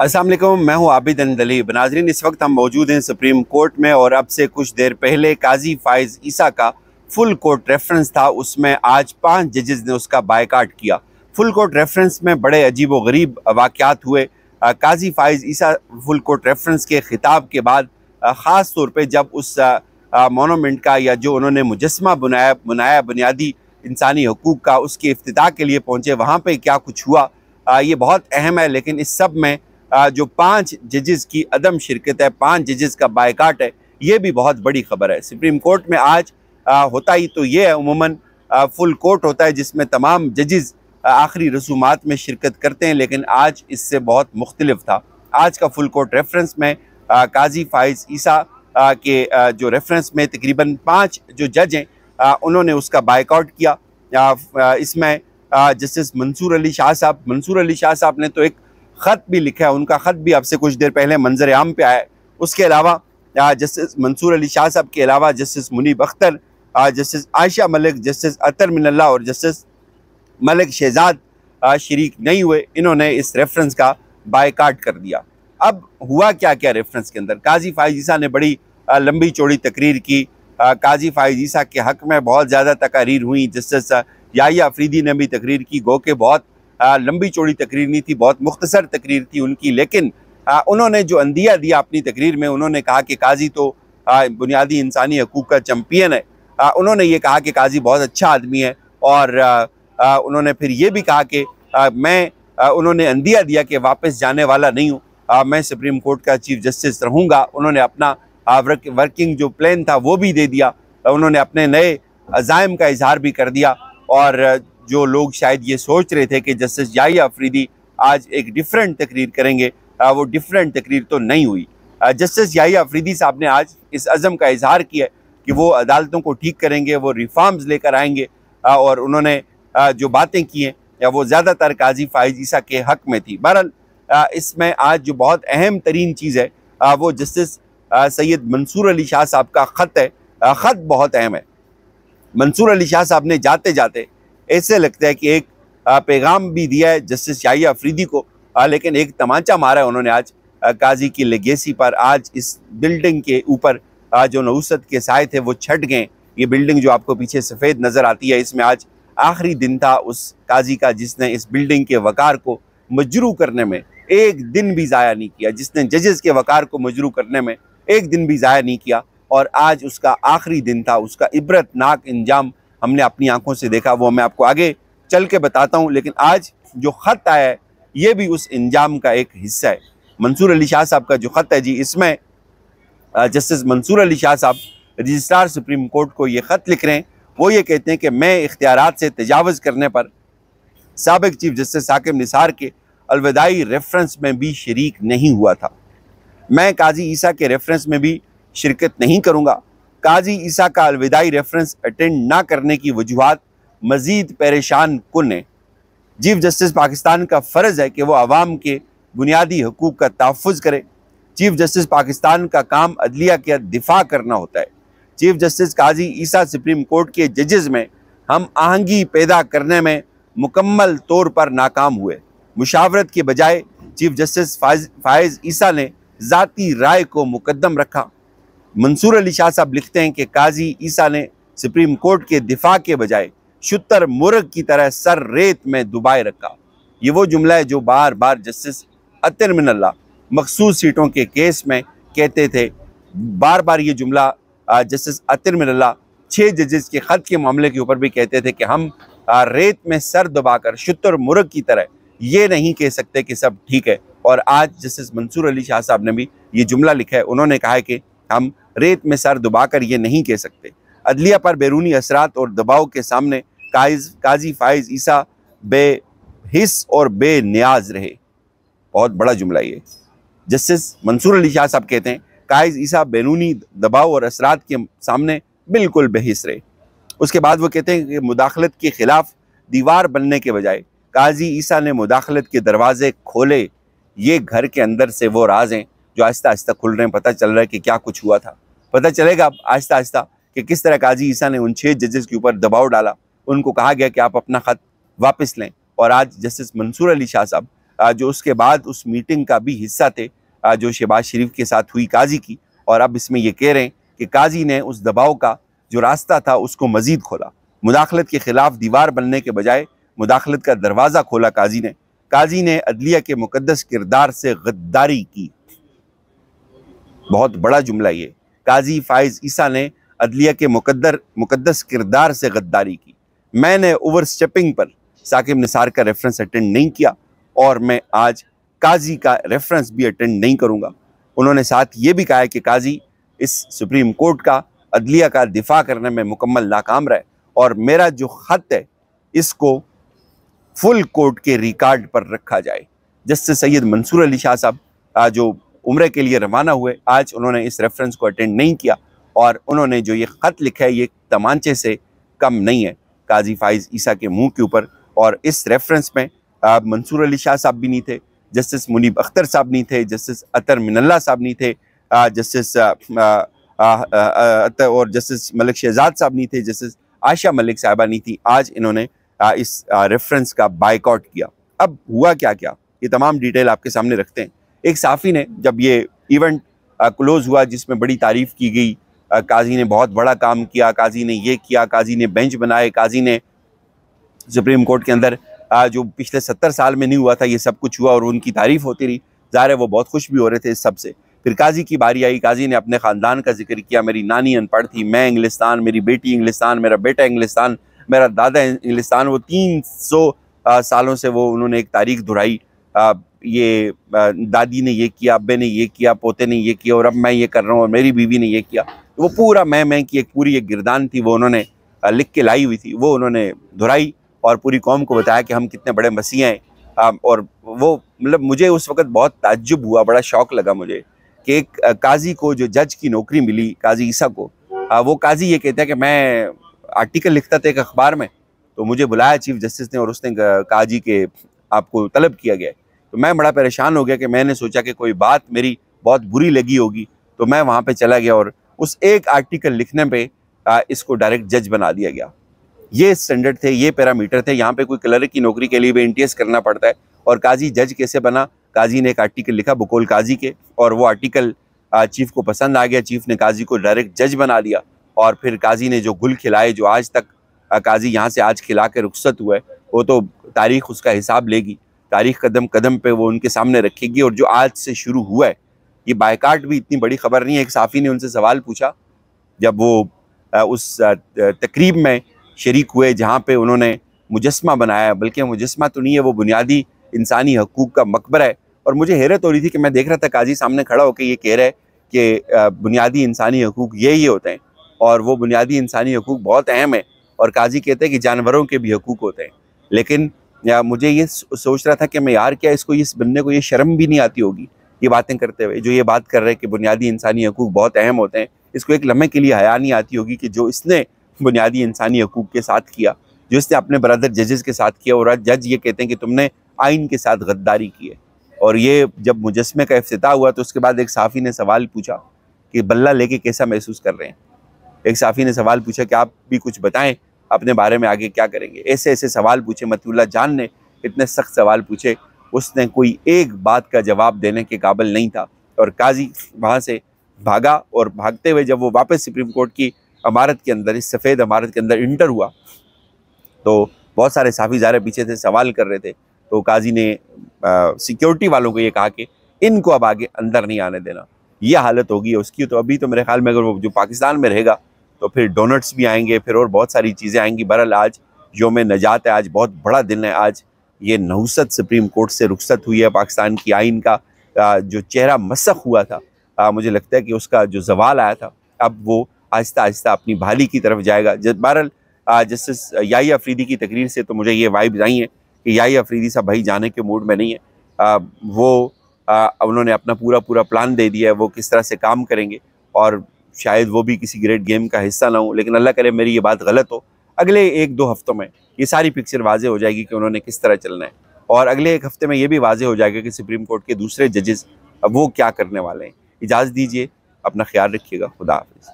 असल मैं हूं आबिद अंदली नाजरीन इस वक्त हम मौजूद हैं सुप्रीम कोर्ट में और अब से कुछ देर पहले काजी फाइज ईसा का फुल कोर्ट रेफरेंस था उसमें आज पांच जजेज़ ने उसका बायकाट किया फुल कोर्ट रेफरेंस में बड़े अजीब व गरीब वाक़ात हुए आ, Qazi Faez Isa full court reference के ख़िताब के बाद ख़ास तौर पर जब उस मोनोमेंट का या जो उन्होंने मुजस्मा बनाया बनाया बुनियादी इंसानी हकूक़ का उसके अफ्ताह के लिए पहुँचे वहाँ पर क्या कुछ हुआ आ, ये बहुत अहम है लेकिन इस सब में जो पांच जजेस की अदम शिरकत है पांच जजेस का बायकाट है ये भी बहुत बड़ी खबर है सुप्रीम कोर्ट में आज होता ही तो ये है उमूमन फुल कोर्ट होता है जिसमें तमाम जजेस आखिरी रसूमात में शिरकत करते हैं लेकिन आज इससे बहुत मुख्तलिफ था आज का फुल कोर्ट रेफरेंस में काजी फाइज ईसा के जो रेफरेंस में तकरीबन पाँच जो जज हैं उन्होंने उसका बाइकआउट किया इसमें जस्टिस मंसूर अली शाह साहब मंसूर अली शाह साहब ने तो एक ख़त भी लिखा है उनका ख़त भी आपसे कुछ देर पहले मंजर आम पे आया उसके अलावा जस्टिस मंसूर अली शाह साहब के अलावा justice Munib Akhtar justice Ayesha Malik justice Athar Minallah और जस्टिस मलिक शहजाद शरीक नहीं हुए इन्होंने इस रेफरेंस का बायकाट कर दिया अब हुआ क्या क्या रेफरेंस के अंदर काजी फायजीसा ने बड़ी लंबी चौड़ी तकरीर की काजी फायजीसा के हक में बहुत ज़्यादा तकारीर हुई जस्टिस याही अफरीदी ने भी तकरीर की गो के बहुत लंबी चौड़ी तकरीर नहीं थी बहुत मुख्तसर तकरीर थी उनकी लेकिन उन्होंने जो अंदिया दिया अपनी तकरीर में उन्होंने कहा कि काजी तो बुनियादी इंसानी हकूक़ का चैम्पियन है उन्होंने ये कहा कि काजी बहुत अच्छा आदमी है और उन्होंने फिर ये भी कहा कि मैं उन्होंने अंदिया दिया कि वापस जाने वाला नहीं हूँ मैं सुप्रीम कोर्ट का चीफ जस्टिस रहूँगा उन्होंने अपना वर्क, वर्किंग जो प्लान था वो भी दे दिया उन्होंने अपने नए अजायम का इजहार भी कर दिया और जो लोग शायद ये सोच रहे थे कि जस्टिस जाहिया अफरीदी आज एक डिफरेंट तकरीर करेंगे वो डिफरेंट तकरीर तो नहीं हुई जस्टिस याहिया अफरीदी साहब ने आज इस अज़म का इजहार किया कि वो अदालतों को ठीक करेंगे वो रिफॉर्म्स लेकर आएंगे और उन्होंने जो बातें की हैं या वो ज़्यादातर काजी फायजीसा के हक में थी बहरहाल इसमें आज जो बहुत अहम तरीन चीज़ है वो जस्टिस सैयद मंसूर अली शाह साहब का ख़त है ख़त बहुत अहम है मंसूर अली शाह साहब ने जाते जाते ऐसे लगता है कि एक पैगाम भी दिया है जस्टिस याहिया अफरीदी को लेकिन एक तमाचा मारा है उन्होंने आज काजी की लेगेसी पर आज इस बिल्डिंग के ऊपर जो नौसत के साय थे वो छट गए ये बिल्डिंग जो आपको पीछे सफ़ेद नज़र आती है इसमें आज आखिरी दिन था उस काजी का जिसने इस बिल्डिंग के वकार को मजरू करने में एक दिन भी ज़ाया नहीं किया जिसने जजेस के वकार को मजरू करने में एक दिन भी ज़ाया नहीं किया और आज उसका आखिरी दिन था उसका इबरतनाक इंजाम हमने अपनी आंखों से देखा वो मैं आपको आगे चल के बताता हूँ लेकिन आज जो ख़त आया है ये भी उस इंजाम का एक हिस्सा है मंसूर अली शाह साहब का जो ख़त है जी इसमें जस्टिस मंसूर अली शाह साहब रजिस्ट्रार सुप्रीम कोर्ट को ये ख़त लिख रहे हैं वो ये कहते हैं कि मैं इख्तियार से तजावज़ करने पर सबक चीफ जस्टिस हाकिम निसार के अलविदाई रेफरेंस में भी शरीक नहीं हुआ था मैं काजी ईसा के रेफरेंस में भी शिरकत नहीं करूँगा काजी ईसा का अलविदाई रेफरेंस अटेंड ना करने की वजूहत मज़ीद परेशान कन है चीफ जस्टिस पाकिस्तान का फ़र्ज़ है कि वह आवाम के बुनियादी हकूक़ का तहफ़ करे चीफ जस्टिस पाकिस्तान का काम अदलिया के दिफा करना होता है chief justice Qazi Isa supreme court के जजेस में हम आहंगी पैदा करने में मुकम्मल तौर पर नाकाम हुए मुशावरत के बजाय चीफ जस्टिस फायज़ ईसा ने ज़ाती राय को मुकदम रखा मंसूर अली शाह साहब लिखते हैं कि काजी ईसा ने सुप्रीम कोर्ट के दिफा के बजाय शुतर मुर्ग की तरह सर रेत में दुबाए रखा ये वो जुमला है जो बार बार जस्टिस अतर मिनल्ला मखसूस सीटों के केस में कहते थे बार बार ये जुमला जस्टिस अतर मिनल्ला छः जजेस के ख़त के मामले के ऊपर भी कहते थे कि हम रेत में सर दबाकर शुतर मुर्ग की तरह ये नहीं कह सकते कि सब ठीक है और आज जस्टिस मंसूर अली शाह साहब ने भी ये जुमला लिखा है उन्होंने कहा है कि हम रेत में सर दुबाकर ये नहीं कह सकते अदलिया पर बैरूनी असरात और दबाव के सामने काज काजी फाइज ईसा बेहिस और बेनियाज रहे बहुत बड़ा जुमला ये जस्टिस मंसूर अली शाह साहब कहते हैं काज ईसा बैरूनी दबाव और असरात के सामने बिल्कुल बेहिस रहे उसके बाद वो कहते हैं कि मुदाखलत के ख़िलाफ़ दीवार बनने के बजाय काजी ईसा ने मुदाखलत के दरवाजे खोले ये घर के अंदर से वो राज हैं जो आहिस्ता आहिस्ता खुल रहे हैं पता चल रहा है कि क्या कुछ हुआ था पता चलेगा अब आहिस्ता आहिस्ता कि किस तरह काजी ईसा ने उन छः जजेस के ऊपर दबाव डाला उनको कहा गया कि आप अपना ख़त वापस लें और आज जस्टिस मंसूर अली शाह साहब जो उसके बाद उस मीटिंग का भी हिस्सा थे जो शहबाज शरीफ के साथ हुई काजी की और अब इसमें ये कह रहे हैं कि काजी ने उस दबाव का जो रास्ता था उसको मज़ीद खोला मुदाखलत के ख़िलाफ़ दीवार बनने के बजाय मुदाखलत का दरवाज़ा खोला काजी ने काजी ने अदलिया के मुकदस किरदार से गद्दारी की बहुत बड़ा जुमला ये काजी फाइज ईसा ने अदलिया के मुकदर मुकदस किरदार से गद्दारी की मैंने ओवर स्टेपिंग पर साकिब निसार का रेफरेंस अटेंड नहीं किया और मैं आज काजी का रेफरेंस भी अटेंड नहीं करूँगा उन्होंने साथ ये भी कहा है कि काजी इस सुप्रीम कोर्ट का अदलिया का दिफा करने में मुकम्मल नाकाम रहे और मेरा जो ख़त है इसको फुल कोर्ट के रिकॉर्ड पर रखा जाए जस्टिस सैयद मंसूर अली शाह साहब जो उम्र के लिए रवाना हुए आज उन्होंने इस रेफरेंस को अटेंड नहीं किया और उन्होंने जो ये ख़त लिखा है ये तमांचे से कम नहीं है काजी फाइज ईसा के मुंह के ऊपर और इस रेफरेंस में मंसूर अली शाह साहब भी नहीं थे जस्टिस मुनीब अख्तर साहब नहीं थे जस्टिस अतर मिनल्ला साहब नहीं थे जस्टिस और जस्टिस मलिक शहजाद साहब नहीं थे जस्टिस आशा मलिक साहबा नहीं थी आज इन्होंने इस रेफरेंस का बाइकआउट किया अब हुआ क्या क्या ये तमाम डिटेल आपके सामने रखते हैं एक साफ़ी ने जब ये इवेंट क्लोज़ हुआ जिसमें बड़ी तारीफ़ की गई काजी ने बहुत बड़ा काम किया काजी ने ये किया काजी ने बेंच बनाए काजी ने सुप्रीम कोर्ट के अंदर जो पिछले सत्तर साल में नहीं हुआ था ये सब कुछ हुआ और उनकी तारीफ़ होती रही ज़ाहिर है वो बहुत खुश भी हो रहे थे इस सब से फिर काजी की बारी आई काजी ने अपने ख़ानदान का जिक्र किया मेरी नानी अनपढ़ थी मैं इंग्लिस्तान मेरी बेटी इंग्लिस्तान मेरा बेटा इंग्लिस्तान मेरा दादा इंग्लिस्तान वो तीन सौ सालों से वो उन्होंने एक तारीख दोहराई ये दादी ने ये किया अब्बे ने ये किया पोते ने ये किया और अब मैं ये कर रहा हूँ और मेरी बीवी ने ये किया तो वो पूरा मैं मैं की एक पूरी एक गिरदान थी वो उन्होंने लिख के लाई हुई थी वो उन्होंने धुराई और पूरी कौम को बताया कि हम कितने बड़े मसीह हैं और वो मतलब मुझे उस वक्त बहुत ताज्जुब हुआ बड़ा शौक लगा मुझे कि एक काजी को जो जज की नौकरी मिली काजी ईसा को वो काजी ये कहते हैं कि मैं आर्टिकल लिखता था एक अखबार में तो मुझे बुलाया चीफ जस्टिस ने और उसने काजी के आपको तलब किया गया तो मैं बड़ा परेशान हो गया कि मैंने सोचा कि कोई बात मेरी बहुत बुरी लगी होगी तो मैं वहाँ पर चला गया और उस एक आर्टिकल लिखने पर इसको डायरेक्ट जज बना दिया गया ये स्टैंडर्ड थे ये पैरामीटर थे यहाँ पे कोई क्लर्क की नौकरी के लिए भी एनटीएस करना पड़ता है और काजी जज कैसे बना काजी ने एक आर्टिकल लिखा बकोल काजी के और वो आर्टिकल चीफ को पसंद आ गया चीफ ने काजी को डायरेक्ट जज बना दिया और फिर काजी ने जो गुल खिलाए जो आज तक काजी यहाँ से आज खिला के हुआ हुए वो तो तारीख उसका हिसाब लेगी तारीख कदम कदम पे वो उनके सामने रखेगी और जो आज से शुरू हुआ है ये बायकाट भी इतनी बड़ी खबर नहीं है एक साफ़ी ने उनसे सवाल पूछा जब वो उस तकरीब में शरीक हुए जहाँ पे उन्होंने मुजस्मा बनाया बल्कि मुजस्मा तो नहीं है वो बुनियादी इंसानी हकूक़ का मकबर है और मुझे हैरत हो रही थी कि मैं देख रहा था काजी सामने खड़ा होकर ये कह रहा है कि बुनियादी इंसानी हकूक़ ये ही होते हैं और वो बुनियादी इंसानी हकूक़ बहुत अहम है और काजी कहते हैं कि जानवरों के भी हकूक़ होते हैं लेकिन या मुझे ये सोच रहा था कि मैं यार क्या इसको इस बनने को ये शर्म भी नहीं आती होगी ये बातें करते हुए जो ये बात कर रहे हैं कि बुनियादी इंसानी हकूक बहुत अहम होते हैं इसको एक लम्हे के लिए हया नहीं आती होगी कि जो इसने बुनियादी इंसानी हकूक के साथ किया जो इसने अपने ब्रदर जजेस के साथ किया और जज ये कहते हैं कि तुमने आइन के साथ गद्दारी की है और ये जब मुजस्मे का अफ्ताह हुआ तो उसके बाद एक साफ़ी ने सवाल पूछा कि बल्ला लेके कैसा महसूस कर रहे हैं एक साफ़ी ने सवाल पूछा कि आप भी कुछ बताएं अपने बारे में आगे क्या करेंगे ऐसे ऐसे सवाल पूछे मतुल्ला जान ने इतने सख्त सवाल पूछे उसने कोई एक बात का जवाब देने के काबिल नहीं था और काजी वहाँ से भागा और भागते हुए जब वो वापस सुप्रीम कोर्ट की अमारत के अंदर इस सफ़ेद अमारत के अंदर इंटर हुआ तो बहुत सारे साफ़ी जारे पीछे से सवाल कर रहे थे तो काजी ने सिक्योरिटी वालों को ये कहा कि इनको अब आगे अंदर नहीं आने देना ये हालत होगी उसकी तो अभी तो मेरे ख्याल में अगर वो जो पाकिस्तान में रहेगा तो फिर डोनट्स भी आएंगे फिर और बहुत सारी चीज़ें आएंगी बहरहाल आज योम नजात है आज बहुत बड़ा दिन है आज ये नहुसत सुप्रीम कोर्ट से रुखसत हुई है पाकिस्तान की आइन का जो चेहरा मसक हुआ था मुझे लगता है कि उसका जो जवाल आया था अब वो आहिस्ता आहिस्ता अपनी भाली की तरफ जाएगा बहरहाल जस्टिस याई अफरीदी की तकरीर से तो मुझे ये वाइब आई है कि याही अफरीदी साहब भाई जाने के मूड में नहीं है आ, वो आ, उन्होंने अपना पूरा पूरा प्लान दे दिया है वो किस तरह से काम करेंगे और शायद वो भी किसी ग्रेट गेम का हिस्सा ना हो लेकिन अल्लाह करे मेरी ये बात गलत हो अगले एक दो हफ्तों में ये सारी पिक्चर वाजे हो जाएगी कि उन्होंने किस तरह चलना है और अगले एक हफ्ते में ये भी वाजे हो जाएगा कि सुप्रीम कोर्ट के दूसरे जजेस अब वो क्या करने वाले हैं इजाज़त दीजिए अपना ख्याल रखिएगा खुदा हाफिज़